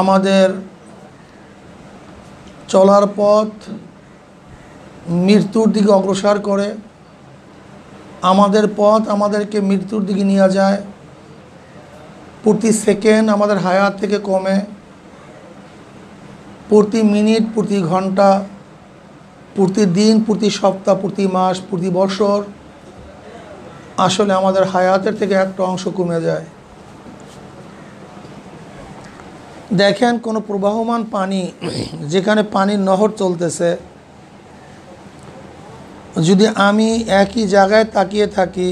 আমাদের চলার পথ মৃত্যুর দিকে অগ্রসর করে আমাদের পথ আমাদেরকে মৃত্যুর দিকে নিয়ে যায় প্রতি সেকেন্ড আমাদের হায়াত থেকে কমে প্রতি মিনিট প্রতি ঘন্টা প্রতিদিন প্রতি সপ্তাহ প্রতি মাস প্রতি বছর আসলে আমাদের হায়াতের থেকে একটা অংশ কমে যায় দেখেন কোনো প্রবাহমান পানি যেখানে পানির নহর চলতেছে যদি আমি একই জায়গায় তাকিয়ে থাকি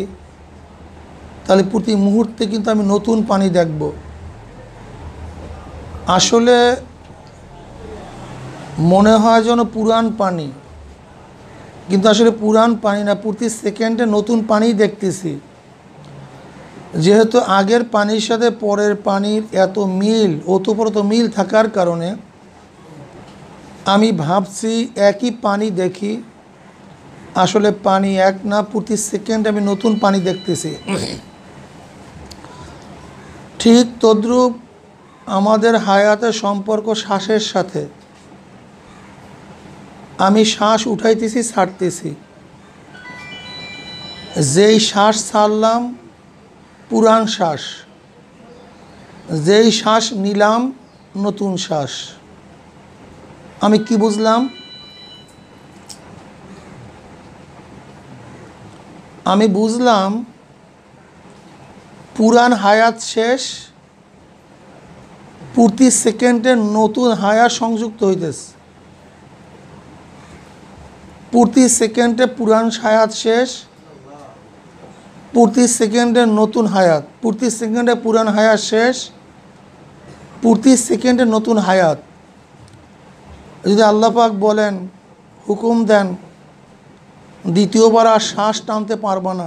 তাহলে প্রতি মুহূর্তে কিন্তু আমি নতুন পানি দেখব আসলে মনে হয় যেন পুরান পানি কিন্তু আসলে পুরান পানি না প্রতি সেকেন্ডে নতুন পানি দেখতেছি যেহেতু আগের পানির সাথে পরের পানির এত মিল ওতপ্রত মিল থাকার কারণে আমি ভাবছি একই পানি দেখি আসলে পানি এক না প্রতি সেকেন্ড আমি নতুন পানি দেখতেছি ঠিক তদ্রুপ আমাদের হায়াতের সম্পর্ক শ্বাসের সাথে আমি শ্বাস উঠাইতেছি ছাড়তেছি যেই শ্বাস ছাড়লাম পুরাণ শ্বাস যেই শ্বাস নিলাম নতুন শ্বাস আমি কি বুঝলাম আমি বুঝলাম পুরান হায়াত শেষ প্রতি সেকেন্ডে নতুন হায়াত সংযুক্ত হইতেছে প্রতি সেকেন্ডে পুরাণ হায়াত শেষ প্রতি সেকেন্ডে নতুন হায়াত প্রতি সেকেন্ডে পুরান হায়াত শেষ প্রতি সেকেন্ডে নতুন হায়াত যদি আল্লাপাক বলেন হুকুম দেন দ্বিতীয়বার আর শ্বাস টানতে পারব না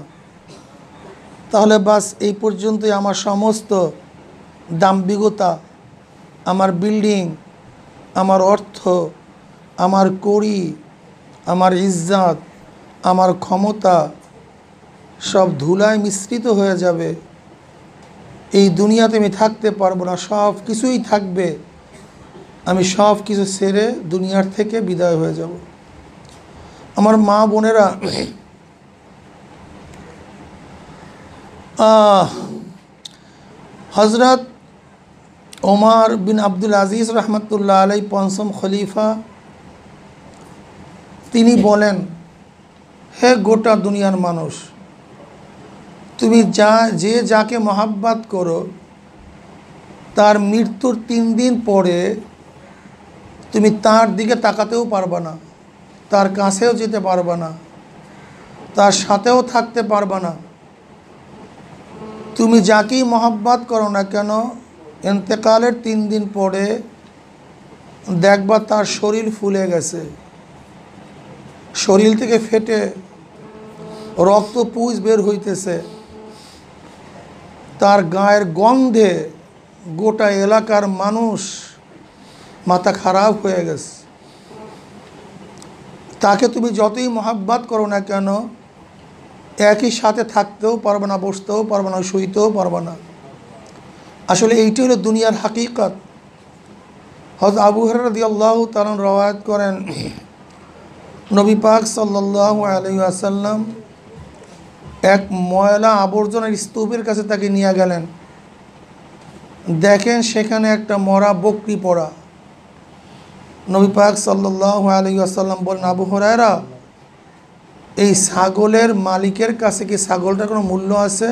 তাহলে বাস এই পর্যন্তই আমার সমস্ত দাম্বিকতা আমার বিল্ডিং আমার অর্থ আমার কড়ি আমার ইজ্জাত আমার ক্ষমতা সব ধুলায় মিশ্রিত হয়ে যাবে এই দুনিয়াতে আমি থাকতে পারবো না সব কিছুই থাকবে আমি সব কিছু সেরে দুনিয়ার থেকে বিদায় হয়ে যাব আমার মা বোনেরা হজরত ওমার বিন আব্দুল আজিজ রহমতুল্লাহ আলাই পঞ্চম খলিফা তিনি বলেন হে গোটা দুনিয়ার মানুষ তুমি যা যে যাকে মহাব্বাত করো তার মৃত্যুর তিন দিন পরে তুমি তার দিকে তাকাতেও পারবে না তার কাছেও যেতে পারবে না তার সাথেও থাকতে পারবে না তুমি যাকেই মহাব্বাত করো না কেন এতেকালের তিন দিন পরে দেখবা তার শরীর ফুলে গেছে শরীর থেকে ফেটে রক্ত পুজ বের হইতেছে তার গায়ের গন্ধে গোটা এলাকার মানুষ মাথা খারাপ হয়ে গেছে তাকে তুমি যতই মহাব্বাত করো না কেন একই সাথে থাকতেও পারবে না বসতেও পারবে না শুইতেও পারবে না আসলে এইটি হলো দুনিয়ার হাকিকত হজ আবু হরদি আল্লাহ তালন রওয়ায়ত করেন নবী পাক সাল্লাহ আলী আসাল্লাম এক ময়লা আবর্জনার স্তূপের কাছে তাকে নিয়ে গেলেন দেখেন সেখানে একটা মরা বকরি পড়া নবী পাক সাল্লাহ আলী আসাল্লাম বলেন আবু হরায়রা এই ছাগলের মালিকের কাছে কি ছাগলটার কোনো মূল্য আছে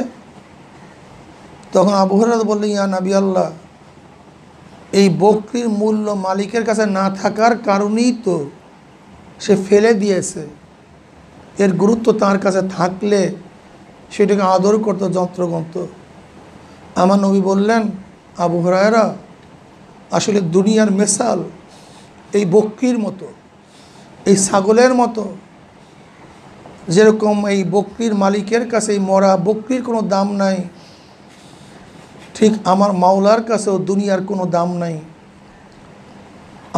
তখন আবু হরাত বললেন ইয়া নাবি আল্লাহ এই বকরির মূল্য মালিকের কাছে না থাকার কারণেই তো সে ফেলে দিয়েছে এর গুরুত্ব তার কাছে থাকলে সেটাকে আদর করতো যন্ত্রগন্ত আমার নবী বললেন আবু হরায়রা আসলে দুনিয়ার মেসাল এই বক্রির মতো এই ছাগলের মতো যেরকম এই বকরির মালিকের কাছে এই মরা বক্রির কোনো দাম নাই ঠিক আমার মাওলার কাছেও দুনিয়ার কোনো দাম নাই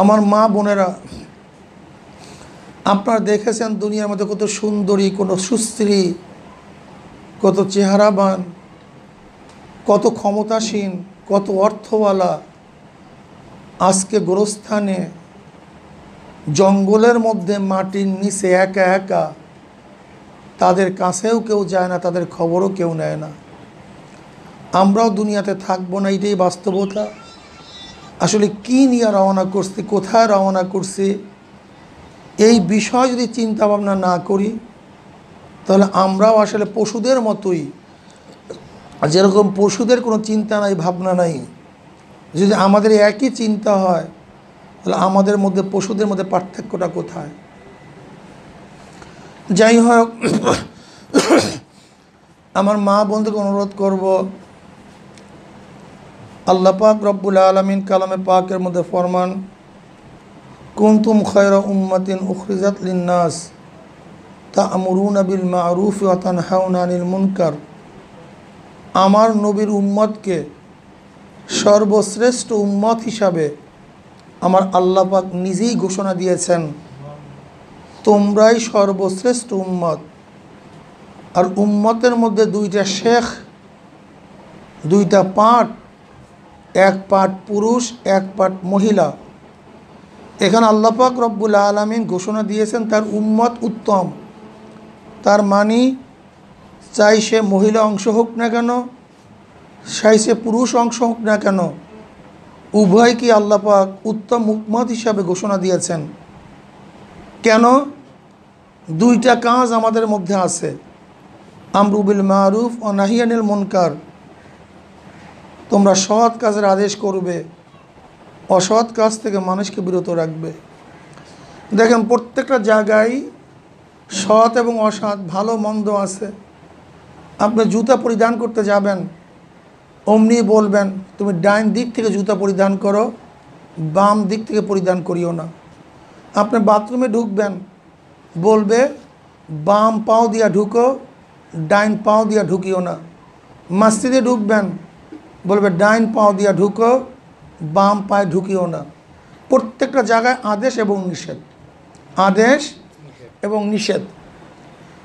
আমার মা বোনেরা আপনারা দেখেছেন দুনিয়ার মধ্যে কত সুন্দরী কোনো সুস্ত্রী কত চেহারাবান কত ক্ষমতাসীন কত অর্থওয়ালা আজকে গোরস্থানে জঙ্গলের মধ্যে মাটির নিচে একা একা তাদের কাছেও কেউ যায় না তাদের খবরও কেউ নেয় না আমরাও দুনিয়াতে থাকবো না এটাই বাস্তবতা আসলে কি নিয়ে রওনা করছি কোথায় রওনা করছি এই বিষয় যদি চিন্তাভাবনা না করি তাহলে আমরাও আসলে পশুদের মতোই যেরকম পশুদের কোনো চিন্তা নাই ভাবনা নাই যদি আমাদের একই চিন্তা হয় তাহলে আমাদের মধ্যে পশুদের মধ্যে পার্থক্যটা কোথায় যাই হোক আমার মা বন্ধুকে অনুরোধ করব আল্লাহ পাক রব্বুল আলমিন কালামে পাকের মধ্যে ফরমান কুন্তুম খয়রা উম্মাতিন উখরিজাত লিন্নাস তামরুন বিল মারুফ ওয়াতান হাউনানিল মুনকার আমার নবীর উম্মতকে সর্বশ্রেষ্ঠ উম্মত হিসাবে আমার আল্লাপাক নিজেই ঘোষণা দিয়েছেন তোমরাই সর্বশ্রেষ্ঠ উম্মত আর উম্মতের মধ্যে দুইটা শেখ দুইটা পাট এক পাট পুরুষ এক পাট মহিলা এখানে আল্লাপাক রব্বুল আলমিন ঘোষণা দিয়েছেন তার উম্মত উত্তম তার মানি চাই সে মহিলা অংশ হোক না কেন চাই সে পুরুষ অংশ হোক না কেন উভয় কি আল্লাপাক উত্তম উকমত হিসাবে ঘোষণা দিয়েছেন কেন দুইটা কাজ আমাদের মধ্যে আছে আমরুবিল মারুফ ও নাহিয়ানিল মুনকার তোমরা সৎ কাজের আদেশ করবে অসৎ কাজ থেকে মানুষকে বিরত রাখবে দেখেন প্রত্যেকটা জায়গায় সৎ এবং অসৎ ভালো মন্দ আছে আপনি জুতা পরিধান করতে যাবেন অমনি বলবেন তুমি ডাইন দিক থেকে জুতা পরিধান করো বাম দিক থেকে পরিধান করিও না আপনি বাথরুমে ঢুকবেন বলবে বাম পাও দিয়া ঢুকো ডাইন পাও দিয়া ঢুকিও না মাস্তিদে ঢুকবেন বলবে ডাইন পাও দিয়া ঢুকো বাম পায়ে ঢুকিও না প্রত্যেকটা জায়গায় আদেশ এবং নিষেধ আদেশ এবং নিষেধ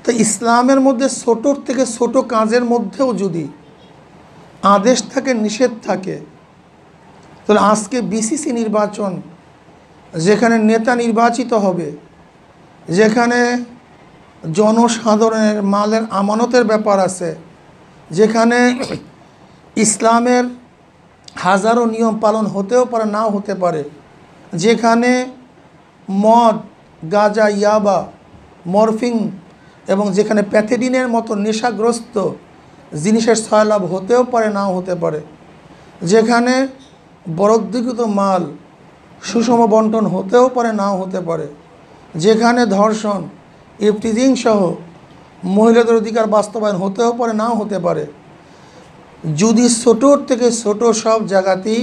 তো ইসলামের মধ্যে ছোটোর থেকে ছোট কাজের মধ্যেও যদি আদেশ থাকে নিষেধ থাকে তাহলে আজকে বিসিসি নির্বাচন যেখানে নেতা নির্বাচিত হবে যেখানে জনসাধারণের মালের আমানতের ব্যাপার আছে যেখানে ইসলামের হাজারো নিয়ম পালন হতেও পারে নাও হতে পারে যেখানে মদ গাঁজা ইয়াবা মরফিং এবং যেখানে প্যাথেডিনের মতো নেশাগ্রস্ত জিনিসের সয়লাভ হতেও পারে নাও হতে পারে যেখানে বরদ্দিকৃত মাল সুষম বন্টন হতেও পারে নাও হতে পারে যেখানে ধর্ষণ ইফটিজিং সহ মহিলাদের অধিকার বাস্তবায়ন হতেও পারে নাও হতে পারে যদি ছোটোর থেকে ছোট সব জায়গাতেই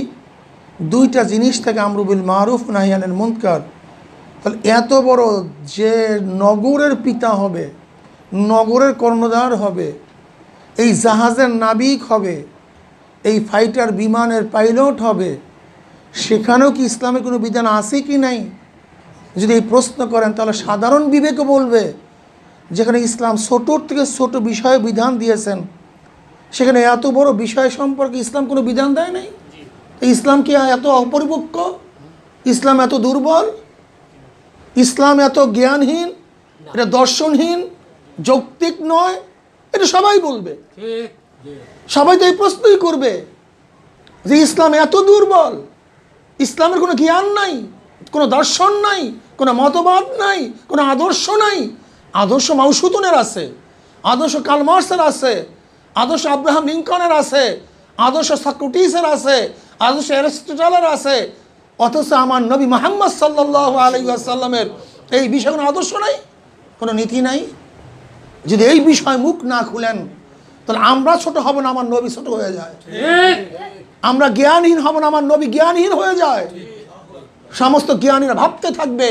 দুইটা জিনিস থেকে আমরুবিল মারুফ নাহিয়ানের মুনকার তাহলে এত বড় যে নগরের পিতা হবে নগরের কর্ণধার হবে এই জাহাজের নাবিক হবে এই ফাইটার বিমানের পাইলট হবে সেখানেও কি ইসলামের কোনো বিধান আছে কি নাই যদি এই প্রশ্ন করেন তাহলে সাধারণ বিবেক বলবে যেখানে ইসলাম ছোটোর থেকে ছোট বিষয়ে বিধান দিয়েছেন সেখানে এত বড় বিষয় সম্পর্কে ইসলাম কোনো বিধান দেয় নাই ইসলাম কি এত অপরিপক্ক ইসলাম এত দুর্বল ইসলাম এত জ্ঞানহীন এটা দর্শনহীন যৌক্তিক নয় এটা সবাই বলবে সবাই তো এই প্রশ্নই করবে যে ইসলাম এত দুর্বল ইসলামের কোনো জ্ঞান নাই কোনো দর্শন নাই কোনো মতবাদ নাই কোনো আদর্শ নাই আদর্শ মাউসুতনের আছে আদর্শ কালমার্সের আছে আদর্শ আব্রাহাম লিঙ্কনের আছে আদর্শ সাকুটিসের আছে আদর্শ অ্যারিস্টোটালের আছে অথচ আমার নবী মোহাম্মদ সাল্লাহ আলাইসাল্লামের এই বিষয়ে কোনো আদর্শ নাই কোনো নীতি নাই যদি এই বিষয় মুখ না খুলেন তাহলে আমরা ছোট হব না আমার নবী ছোট হয়ে যায় আমরা জ্ঞানহীন হব না আমার নবী জ্ঞানহীন হয়ে যায় সমস্ত জ্ঞানীরা ভাবতে থাকবে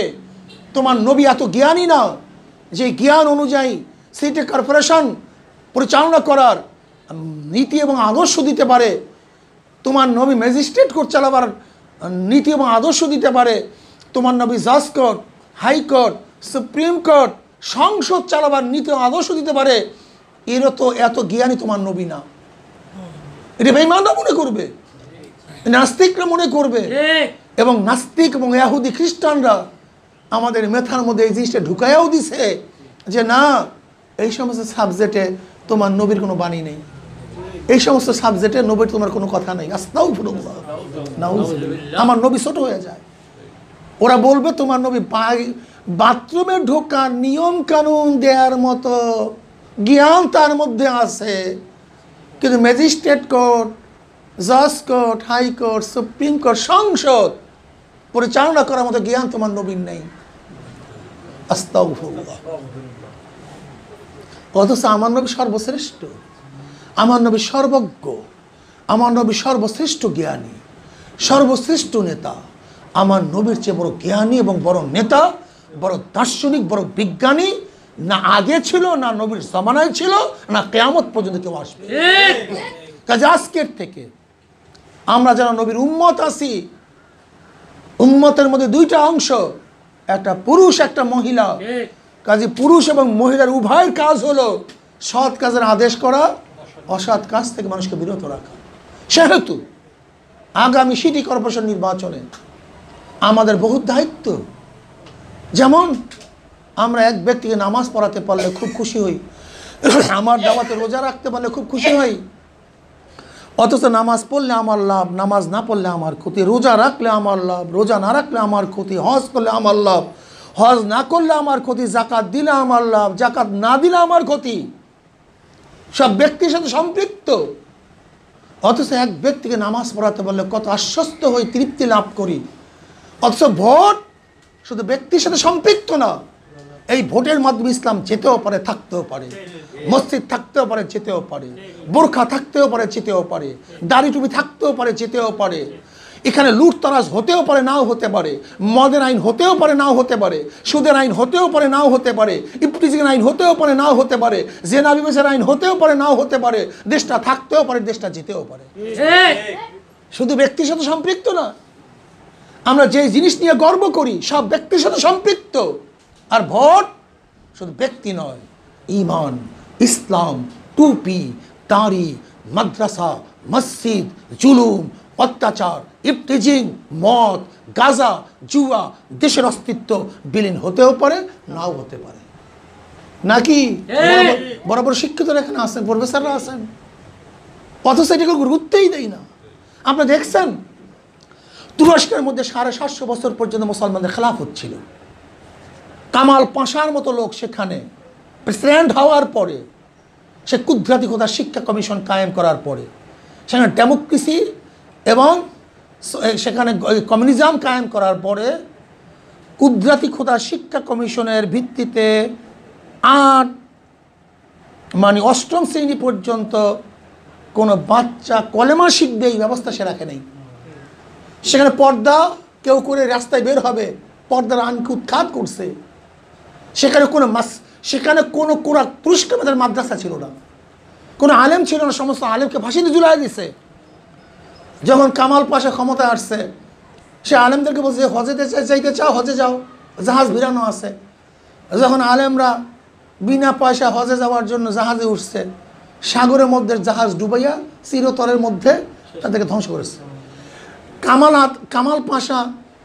তোমার নবী এত জ্ঞানী না যে জ্ঞান অনুযায়ী সিটি কর্পোরেশন পরিচালনা করার নীতি এবং আদর্শ দিতে পারে তোমার নবী ম্যাজিস্ট্রেট কোর্ট চালাবার নীতি এবং আদর্শ দিতে পারে তোমার নবী জাজকোর্ট হাইকোর্ট সুপ্রিম কোর্ট সংসদ চালাবার নীতি এবং আদর্শ দিতে পারে এরও তো এত জ্ঞানী তোমার নবী না এটা বেইমানরা মনে করবে নাস্তিকরা মনে করবে এবং নাস্তিক এবং ইয়াহুদি খ্রিস্টানরা আমাদের মেথার মধ্যে এই জিনিসটা ঢুকাইয়াও দিছে যে না এই সমস্ত সাবজেক্টে তোমার নবীর কোনো বাণী নেই এই সমস্ত সাবজেক্টে নবীর তোমার কোনো কথা নেই আস্তাও আমার নবী ছোট হয়ে যায় ওরা বলবে তোমার নবী বাথরুমে ঢোকার নিয়ম কানুন দেওয়ার মতো জ্ঞান তার মধ্যে আছে কিন্তু ম্যাজিস্ট্রেট কোর্ট জজ কোর্ট হাইকোর্ট সুপ্রিম কোর্ট সংসদ পরিচালনা করার মতো জ্ঞান তোমার নবীন নেই আস্তাও ফুরুল্লাহ অথচ আমার নবী সর্বশ্রেষ্ঠ আমার নবী সর্বজ্ঞ আমার নবী সর্বশ্রেষ্ঠ জ্ঞানী সর্বশ্রেষ্ঠ নেতা আমার নবীর চেয়ে বড় জ্ঞানী এবং বড় নেতা বড় দার্শনিক বড় বিজ্ঞানী না আগে ছিল না নবীর জমানায় ছিল না কেয়ামত পর্যন্ত কেউ আসবে কাজে আজকের থেকে আমরা যারা নবীর উম্মত আছি উম্মতের মধ্যে দুইটা অংশ একটা পুরুষ একটা মহিলা কাজে পুরুষ এবং মহিলার উভয়ের কাজ হলো সৎ কাজের আদেশ করা অসৎ কাজ থেকে মানুষকে বিরত রাখা সেহেতু আগামী সিটি কর্পোরেশন নির্বাচনে আমাদের বহু দায়িত্ব যেমন আমরা এক ব্যক্তিকে নামাজ পড়াতে পারলে খুব খুশি হই আমার দাওয়াতে রোজা রাখতে পারলে খুব খুশি হই অথচ নামাজ পড়লে আমার লাভ নামাজ না পড়লে আমার ক্ষতি রোজা রাখলে আমার লাভ রোজা না রাখলে আমার ক্ষতি হজ করলে আমার লাভ হজ না করলে আমার ক্ষতি জাকাত দিলে আমার লাভ জাকাত না দিলে আমার ক্ষতি সব ব্যক্তির সাথে সম্পৃক্ত অথচ এক ব্যক্তিকে নামাজ পড়াতে বললে কত আশ্বস্ত হয়ে তৃপ্তি লাভ করি অথচ ভোট শুধু ব্যক্তির সাথে সম্পৃক্ত না এই ভোটের মাধ্যমে ইসলাম যেতেও পারে থাকতেও পারে মসজিদ থাকতেও পারে যেতেও পারে বোরখা থাকতেও পারে যেতেও পারে দাড়ি টুপি থাকতেও পারে যেতেও পারে এখানে লুটতরাজ হতেও পারে নাও হতে পারে মদের আইন হতেও পারে নাও হতে পারে সুদের আইন হতেও পারে নাও হতে পারে ইপটিজিং আইন হতেও পারে নাও হতে পারে জেনা বিবেচের আইন হতেও পারে নাও হতে পারে দেশটা থাকতেও পারে দেশটা জিতেও পারে শুধু ব্যক্তির সাথে সম্পৃক্ত না আমরা যে জিনিস নিয়ে গর্ব করি সব ব্যক্তির সাথে সম্পৃক্ত আর ভোট শুধু ব্যক্তি নয় ইমান ইসলাম টুপি তাঁরি মাদ্রাসা মসজিদ জুলুম অত্যাচার ইফতিজিং মদ গাজা জুয়া দেশের অস্তিত্ব বিলীন হতেও পারে নাও হতে পারে নাকি বরাবর শিক্ষিতরা এখানে আসেন প্রফেসররা আসেন অথচ এটাকে গুরুত্বই দেয় না আপনারা দেখছেন তুরস্কের মধ্যে সাড়ে সাতশো বছর পর্যন্ত মুসলমানদের খেলাফ হচ্ছিল কামাল পাশার মতো লোক সেখানে প্রেসিডেন্ট হওয়ার পরে সে কুদ্রাতিকতা শিক্ষা কমিশন কায়েম করার পরে সেখানে ডেমোক্রেসির এবং সেখানে কমিউনিজম কায়েম করার পরে কুদ্রাতি খোদা শিক্ষা কমিশনের ভিত্তিতে আট মানে অষ্টম শ্রেণী পর্যন্ত কোনো বাচ্চা কলেমা শিখবে এই ব্যবস্থা সে রাখে নেই সেখানে পর্দা কেউ করে রাস্তায় বের হবে পর্দার আনকে উৎখাত করছে সেখানে কোনো মাস সেখানে কোনো কোরা পুরস্কার মাদ্রাসা ছিল না কোনো আলেম ছিল না সমস্ত আলেমকে ফাঁসিতে জুলাই দিছে যখন কামাল পাশে ক্ষমতা আসছে সে আলেমদেরকে বলছে যে হজেতে চাইতে চাও হজে যাও জাহাজ ভিড়ানো আছে যখন আলেমরা বিনা পয়সা হজে যাওয়ার জন্য জাহাজে উঠছে সাগরের মধ্যে জাহাজ ডুবাইয়া চিরতরের মধ্যে তাদেরকে ধ্বংস করেছে কামাল কামাল পাশা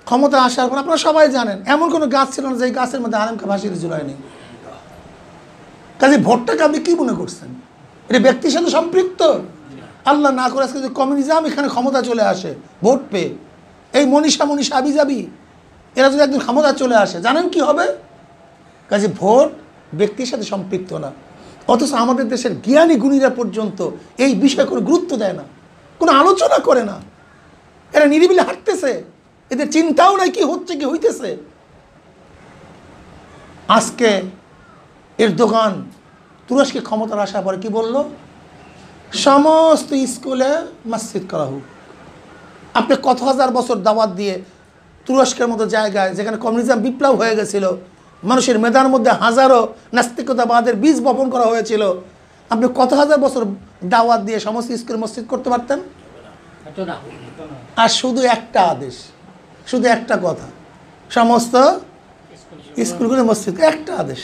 ক্ষমতা আসার পর আপনারা সবাই জানেন এমন কোনো গাছ ছিল না যে গাছের মধ্যে আলেমকে ভাসিয়ে জুড়ায়নি কাজে ভোটটাকে আপনি কী মনে করছেন এটা ব্যক্তির সাথে সম্পৃক্ত আল্লাহ না করে আজকে যদি কমিউনিজম এখানে ক্ষমতা চলে আসে ভোট পেয়ে এই মনীষা মনীষা আবি যাবি এরা যদি একদিন ক্ষমতা চলে আসে জানেন কি হবে কাজে ভোট ব্যক্তির সাথে সম্পৃক্ত না অথচ আমাদের দেশের জ্ঞানী গুণীরা পর্যন্ত এই বিষয়ে কোনো গুরুত্ব দেয় না কোনো আলোচনা করে না এরা নিরিবিলি হাঁটতেছে এদের চিন্তাও নাই কি হচ্ছে কি হইতেছে আজকে এর দোকান তুরস্কে ক্ষমতার আসার পরে কি বলল সমস্ত স্কুলে মসজিদ করা হোক আপনি কত হাজার বছর দাওয়াত দিয়ে তুরস্কের মতো জায়গায় যেখানে কমিউনিজম বিপ্লব হয়ে গেছিল মানুষের মেধার মধ্যে হাজারো নাস্তিকতাবাদের বীজ বপন করা হয়েছিল আপনি কত হাজার বছর দাওয়াত দিয়ে সমস্ত স্কুল মসজিদ করতে পারতেন আর শুধু একটা আদেশ শুধু একটা কথা সমস্ত স্কুলগুলো মসজিদ একটা আদেশ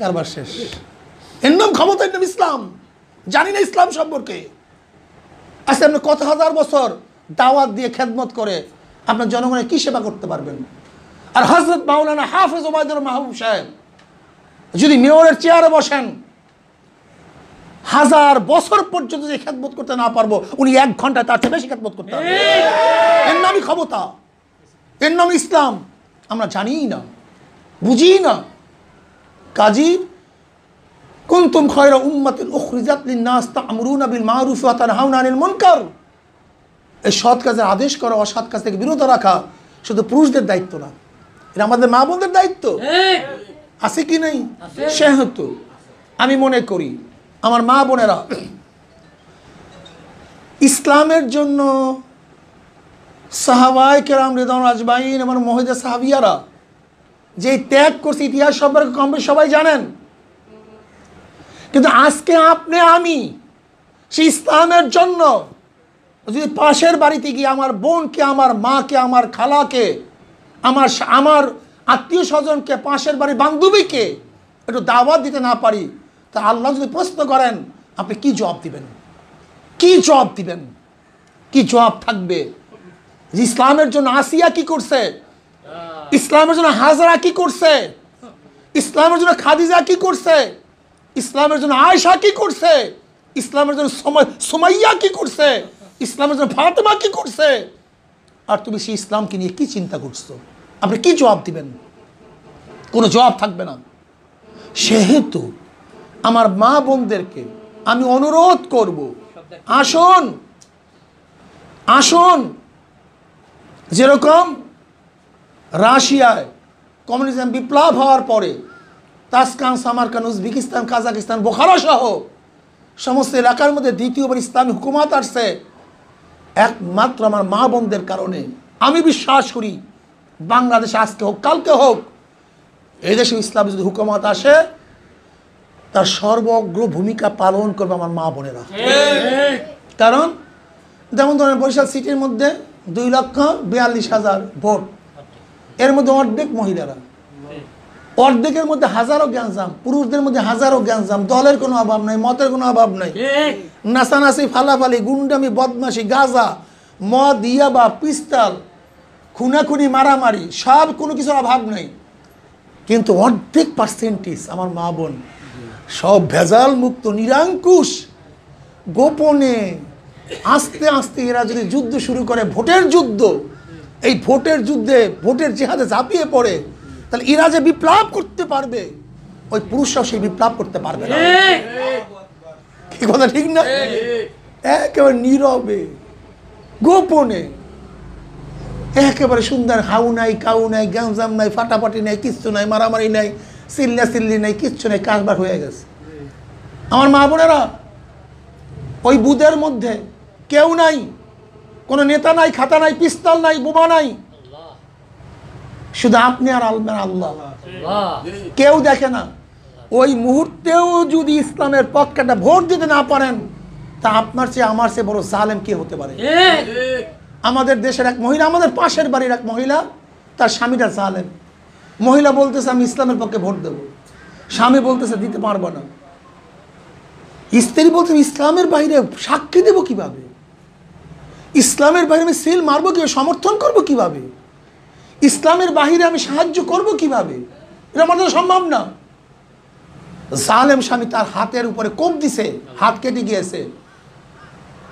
কারবার শেষ এর নাম ক্ষমতা এর নাম ইসলাম জানি না ইসলাম সম্পর্কে আজকে আপনি কত হাজার বছর দাওয়াত দিয়ে খেদমত করে আপনার জনগণের কী সেবা করতে পারবেন আর হজরত মাওলানা হাফেজ ওবায়দুর মাহবুব সাহেব যদি মেয়রের চেয়ারে বসেন হাজার বছর পর্যন্ত যে খেদমত করতে না পারবো উনি এক ঘন্টা তার চেয়ে বেশি খেদমত করতে পারবেন এর নামই ক্ষমতা এর নাম ইসলাম আমরা জানিই না বুঝি না কাজী কুন্তুম খয়রা উম্মাতিন উখরিজাতলিন নাস তা'মুরুনা বিল মারুফ ওয়া তানহাউনা আনিল মুনকার এই সৎ কাজের আদেশ করা অসৎ কাজ থেকে বিরত রাখা শুধু পুরুষদের দায়িত্ব না এটা আমাদের মা বোনদের দায়িত্ব আছে কি নাই সেহেতু আমি মনে করি আমার মা বোনেরা ইসলামের জন্য সাহাবাই কেরাম রেদন রাজবাইন এবং মহিদা সাহাবিয়ারা যেই ত্যাগ করছে ইতিহাস সম্পর্কে কম সবাই জানেন কিন্তু আজকে আপনি আমি সে ইসলামের জন্য যদি পাশের বাড়িতে গিয়ে আমার বোনকে আমার মাকে আমার খালাকে আমার আমার আত্মীয় স্বজনকে পাশের বাড়ির বান্ধবীকে একটু দাওয়াত দিতে না পারি তা আল্লাহ যদি প্রশ্ন করেন আপনি কি জবাব দিবেন কি জবাব দিবেন কি জবাব থাকবে ইসলামের জন্য আসিয়া কি করছে ইসলামের জন্য হাজারা কি করছে ইসলামের জন্য খাদিজা কি করছে ইসলামের জন্য আয়সা কি করছে ইসলামের জন্য সোমাইয়া কি করছে ইসলামের জন্য ফাতেমা কি করছে আর তুমি সেই ইসলামকে নিয়ে কি চিন্তা করছো আপনি কি জবাব দিবেন কোনো জবাব থাকবে না সেহেতু আমার মা বোনদেরকে আমি অনুরোধ করব আসুন আসুন যেরকম রাশিয়ায় কমিউনিজম বিপ্লব হওয়ার পরে Tashkent Samarkand Uzbekistan Kazakhstan Bukhara সহ সমস্ত এলাকার মধ্যে দ্বিতীয়বার ইসলামী হুকুমত আসছে একমাত্র আমার মা বোনদের কারণে আমি বিশ্বাস করি বাংলাদেশে আজকে হোক কালকে হোক এদেশে ইসলাম যদি হুকুমত আসে তার সর্বগ্র ভূমিকা পালন করবে আমার মা বোনেরা কারণ যেমন ধরেন বরিশাল সিটির মধ্যে দুই লক্ষ বিয়াল্লিশ হাজার ভোট এর মধ্যে অর্ধেক মহিলারা অর্ধেকের মধ্যে হাজারো জ্ঞানজাম পুরুষদের মধ্যে হাজারো জ্ঞানজাম দলের কোনো অভাব নাই মতের কোনো অভাব নাই নাসানাসি ফালাফালি গুন্ডামি বদমাসি গাজা মদ ইয়াবা খুনা খুনাখুনি মারামারি সব কোনো কিছুর অভাব নাই কিন্তু অর্ধেক পার্সেন্টেজ আমার মা বোন সব ভেজাল মুক্ত নিরাঙ্কুশ গোপনে আস্তে আস্তে এরা যদি যুদ্ধ শুরু করে ভোটের যুদ্ধ এই ভোটের যুদ্ধে ভোটের জেহাদে ঝাঁপিয়ে পড়ে তাহলে এরা যে বিপ্লব করতে পারবে ওই পুরুষরাও সেই বিপ্লব করতে পারবে না কথা ঠিক না একেবারে নীরবে গোপনে একেবারে সুন্দর হাউ নাই কাউ নাই গ্যাঞ্জাম নাই ফাটাফাটি নাই কিচ্ছু নাই মারামারি নাই সিল্লা সিল্লি নাই কিচ্ছু নাই কারবার হয়ে গেছে আমার মা বোনেরা ওই বুদের মধ্যে কেউ নাই কোনো নেতা নাই খাতা নাই পিস্তল নাই বোমা নাই শুধু আপনি আর আলমের মানে আল্লাহ কেউ দেখে না ওই মুহূর্তেও যদি ইসলামের একটা ভোট দিতে না পারেন তা আপনার চেয়ে আমার চেয়ে বড় সালেম কে হতে পারে আমাদের দেশের এক মহিলা আমাদের পাশের বাড়ির এক মহিলা তার স্বামীটা সালেম মহিলা বলতেছে আমি ইসলামের পক্ষে ভোট দেব স্বামী বলতেছে দিতে পারবো না স্ত্রী বলতে ইসলামের বাইরে সাক্ষী দেবো কিভাবে ইসলামের বাইরে আমি সিল মারবো কিভাবে সমর্থন করবো কিভাবে ইসলামের বাহিরে আমি সাহায্য করব কিভাবে এটা আমার সম্ভব না জালেম স্বামী তার হাতের উপরে কোপ দিছে হাত কেটে গিয়েছে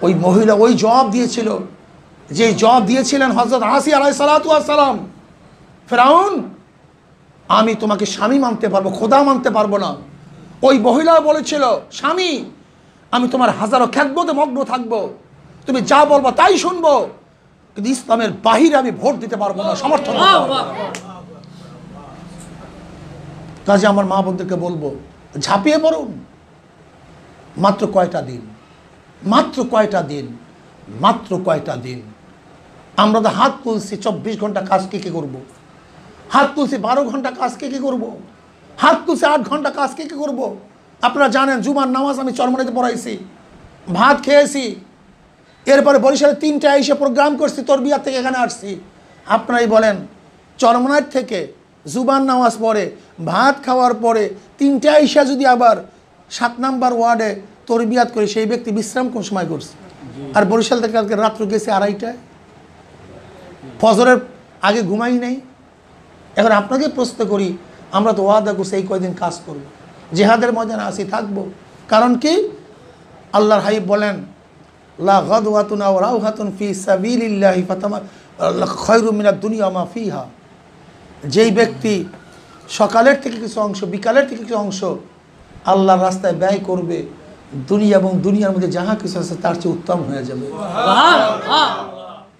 ওই মহিলা ওই জবাব দিয়েছিল যে জবাব দিয়েছিলেন হজরত হাসি আলাই সালাতাম ফেরাউন আমি তোমাকে স্বামী মানতে পারবো খোদা মানতে পারবো না ওই মহিলা বলেছিল স্বামী আমি তোমার হাজারো খ্যাতবোধে মগ্ন থাকবো তুমি যা বলবো তাই শুনবো কিন্তু ইসলামের বাহিরে আমি ভোট দিতে পারবো না সমর্থন কাজে আমার মা বোনদেরকে বলবো ঝাঁপিয়ে পড়ুন মাত্র কয়টা দিন মাত্র কয়টা দিন মাত্র কয়টা দিন আমরা তো হাত তুলছি চব্বিশ ঘন্টা কাজ কে কে করবো হাত তুলছি বারো ঘন্টা কাজ কে কে করবো হাত তুলছি আট ঘন্টা কাজ কে কে করবো আপনারা জানেন জুমার নামাজ আমি চরমনিতে পড়াইছি ভাত খেয়েছি এরপরে বরিশালে তিনটা এসে প্রোগ্রাম করছি তোর বিয়ার থেকে এখানে আসছি আপনারাই বলেন চরমনার থেকে জুবান নামাজ পড়ে ভাত খাওয়ার পরে তিনটা এসে যদি আবার সাত নাম্বার ওয়ার্ডে তরবিয়াত করে সেই ব্যক্তি বিশ্রাম কোন সময় করছে আর বরিশাল থেকে কালকে রাত্র গেছে আড়াইটায় ফজরের আগে ঘুমাই নেই এখন আপনাকে প্রশ্ন করি আমরা তো ওয়াদা করছি এই কয়দিন কাজ করব জেহাদের ময়দানে আসি থাকবো কারণ কি আল্লাহর হাইব বলেন ফি দুনিয়া মা ফিহা যেই ব্যক্তি সকালের থেকে কিছু অংশ বিকালের থেকে কিছু অংশ আল্লাহর রাস্তায় ব্যয় করবে দুনিয়া এবং দুনিয়ার মধ্যে যাহা কিছু আছে তার চেয়ে উত্তম হয়ে যাবে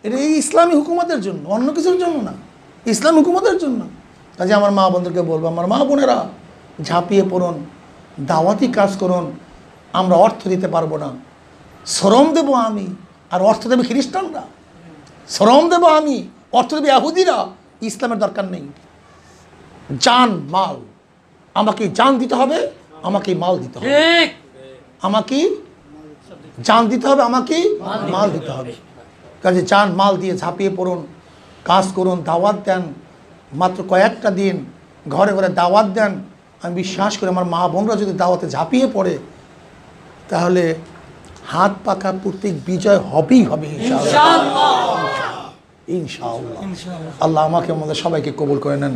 এটা এই ইসলামী হুকুমতের জন্য অন্য কিছুর জন্য না ইসলাম হুকুমতের জন্য কাজে আমার মা বোনদেরকে বলবো আমার মা বোনেরা ঝাঁপিয়ে পড়ুন দাওয়াতি কাজ করুন আমরা অর্থ দিতে পারবো না শ্রম দেব আমি আর অর্থ দেবে খ্রিস্টানরা শ্রম দেব আমি অর্থ দেবে আহুদিরা ইসলামের দরকার নেই যান মাল আমাকে যান দিতে হবে আমাকে মাল দিতে হবে আমাকে যান দিতে হবে আমাকে মাল দিতে হবে কাজে যান মাল দিয়ে ঝাঁপিয়ে পড়ুন কাজ করুন দাওয়াত দেন মাত্র কয়েকটা দিন ঘরে ঘরে দাওয়াত দেন আমি বিশ্বাস করি আমার মা বোনরা যদি দাওয়াতে ঝাঁপিয়ে পড়ে তাহলে হাত পাকা প্রত্যেক বিজয় হবেই হবে ইনশাআল্লাহ ইনশাআল্লাহ আল্লাহ আমাকে আমাদের সবাইকে কবুল করে নেন